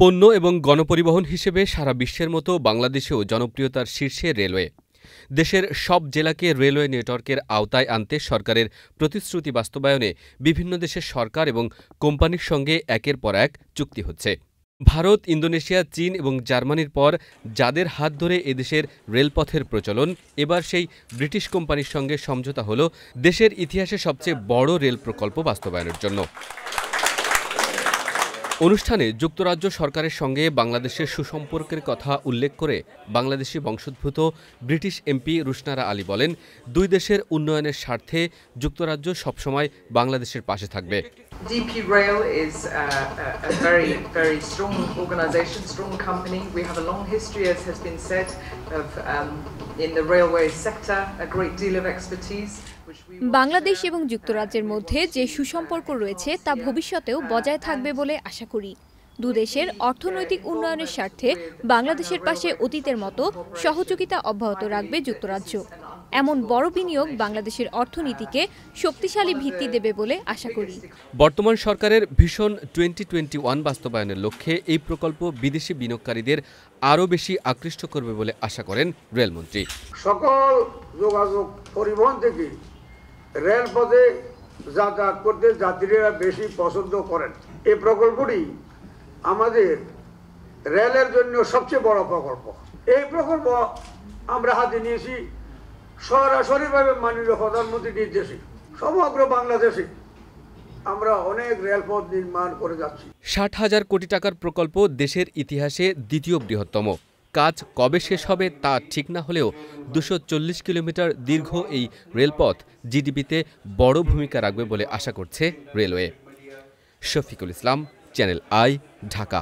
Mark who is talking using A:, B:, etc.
A: পণ্য এবং গণপরিবহন হিসেবে সারা বিশ্বের মতো বাংলাদেশেও জনপ্রিয়তার শীর্ষে রেলওয়ে দেশের সব জেলাকে রেলওয়ে নেটওয়ার্কের আওতায় আনতে সরকারের প্রতিশ্রুতি বাস্তবায়নে বিভিন্ন দেশের সরকার এবং কোম্পানির সঙ্গে একের পর এক চুক্তি হচ্ছে ভারত ইন্দোনেশিয়া চীন এবং জার্মানির পর যাদের হাত ধরে এদেশের রেলপথের প্রচলন এবার সেই ব্রিটিশ কোম্পানির সঙ্গে সমঝোতা হল দেশের ইতিহাসে সবচেয়ে বড় রেল প্রকল্প বাস্তবায়নের জন্য অনুষ্ঠানে যুক্তরাজ্য সরকারের সঙ্গে বাংলাদেশের সুসম্পর্কের কথা উল্লেখ করে বাংলাদেশি বংশোদ্ভূত ব্রিটিশ এমপি রুশনারা আলী বলেন দুই দেশের উন্নয়নের স্বার্থে যুক্তরাজ্য সবসময় বাংলাদেশের পাশে থাকবে DP Rail is a, a, a very, very strong organisation, strong company. We have a long history, as has been said, of um, in the railway sector, a great deal of expertise.
B: Bangladesh এবং যুক্তরাজ্যের মধ্যে যে সুসম্পর্ক রয়েছে তা ভবিষ্যতেও বজায় থাকবে বলে আশা করি দুদেশের অর্থনৈতিক উন্নয়নের স্বার্থে বাংলাদেশের পাশে অতীতের মতো সহযোগিতা অব্যাহত রাখবে যুক্তরাজ্য এমন বড় বিনিয়োগ বাংলাদেশের অর্থনীতিকে শক্তিশালী ভিত্তি দেবে বলে আশা করি
A: বর্তমান সরকারের ভীষণ টোয়েন্টি টোয়েন্টি ওয়ান বাস্তবায়নের লক্ষ্যে এই প্রকল্প বিদেশি বিনিয়োগকারীদের আরও বেশি আকৃষ্ট করবে বলে আশা করেন রেলমন্ত্রী
C: সকল যোগাযোগ পরিবহন থেকে রেলপথে যাতায়াত করতে যাত্রীরা বেশি পছন্দ করেন এই প্রকল্পটি আমাদের রেলের জন্য সবচেয়ে বড় প্রকল্প এই প্রকল্প আমরা হাতে নিয়েছি সরাসরিভাবে মাননীয় প্রধানমন্ত্রী নির্দেশে সমগ্র বাংলাদেশে আমরা অনেক রেলপথ নির্মাণ করে যাচ্ছি
A: ষাট হাজার কোটি টাকার প্রকল্প দেশের ইতিহাসে দ্বিতীয় বৃহত্তম কাজ কবে শেষ হবে তা ঠিক না হলেও দুশো কিলোমিটার দীর্ঘ এই রেলপথ জিডিপিতে বড় ভূমিকা রাখবে বলে আশা করছে railway Shafiqul Islam channel I Dhaka